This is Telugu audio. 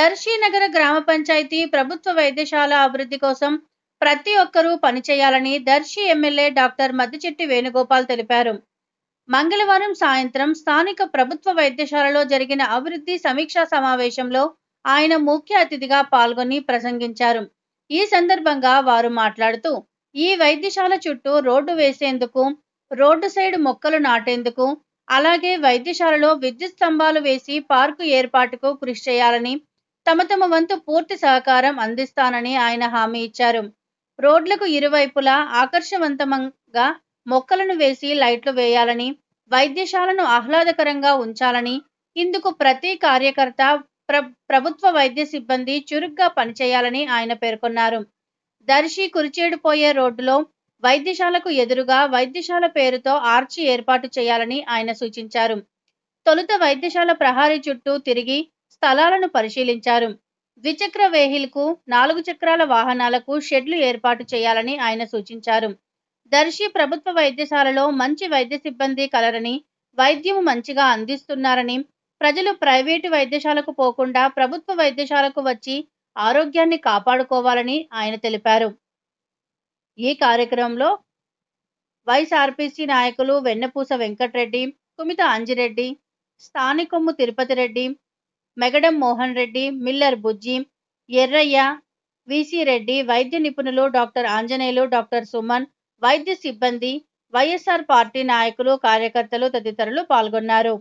దర్శీనగర గ్రామ పంచాయతీ ప్రభుత్వ వైద్యశాల అభివృద్ధి కోసం ప్రతి ఒక్కరూ పనిచేయాలని దర్శి ఎమ్మెల్యే డాక్టర్ మద్దిచెట్టి వేణుగోపాల్ తెలిపారు మంగళవారం సాయంత్రం స్థానిక ప్రభుత్వ వైద్యశాలలో జరిగిన అభివృద్ధి సమీక్షా సమావేశంలో ఆయన ముఖ్య అతిథిగా పాల్గొని ప్రసంగించారు ఈ సందర్భంగా వారు మాట్లాడుతూ ఈ వైద్యశాల చుట్టూ రోడ్డు వేసేందుకు రోడ్డు సైడ్ మొక్కలు నాటేందుకు అలాగే వైద్యశాలలో విద్యుత్ స్తంభాలు వేసి పార్కు ఏర్పాటుకు కృషి చేయాలని తమ తమ వంతు పూర్తి సహకారం అందిస్తానని ఆయన హామీ ఇచ్చారు రోడ్లకు ఇరువైపులా ఆకర్షవంతంగా మొక్కలను వేసి లైట్లు వేయాలని వైద్యశాలను ఆహ్లాదకరంగా ఉంచాలని ఇందుకు ప్రతి కార్యకర్త ప్ర ప్రభుత్వ వైద్య సిబ్బంది చురుగ్గా పనిచేయాలని ఆయన పేర్కొన్నారు దర్శి కురిచేడుపోయే రోడ్డులో వైద్యశాలకు ఎదురుగా వైద్యశాల పేరుతో ఆర్చి ఏర్పాటు చేయాలని ఆయన సూచించారు తొలుత వైద్యశాల ప్రహారీ చుట్టూ తిరిగి స్థలాలను పరిశీలించారు ద్విచక్ర వెహిల్కు నాలుగు చక్రాల వాహనాలకు షెడ్లు ఏర్పాటు చేయాలని ఆయన సూచించారు దర్శి ప్రభుత్వ వైద్యశాలలో మంచి వైద్య సిబ్బంది కలరని వైద్యము మంచిగా అందిస్తున్నారని ప్రజలు ప్రైవేటు వైద్యశాలకు పోకుండా ప్రభుత్వ వైద్యశాలకు వచ్చి ఆరోగ్యాన్ని కాపాడుకోవాలని ఆయన తెలిపారు ఈ కార్యక్రమంలో వైఎస్ఆర్పీసీ నాయకులు వెన్నపూస వెంకటరెడ్డి కుమిత అంజిరెడ్డి స్థానికొమ్ము తిరుపతి రెడ్డి మెగడం మోహన్ రెడ్డి మిల్లర్ బుజ్జి ఎర్రయ్య విసి రెడ్డి వైద్య నిపుణులు డాక్టర్ ఆంజనేయులు డాక్టర్ సుమన్ వైద్య సిబ్బంది వైఎస్ఆర్ పార్టీ నాయకులు కార్యకర్తలు తదితరులు పాల్గొన్నారు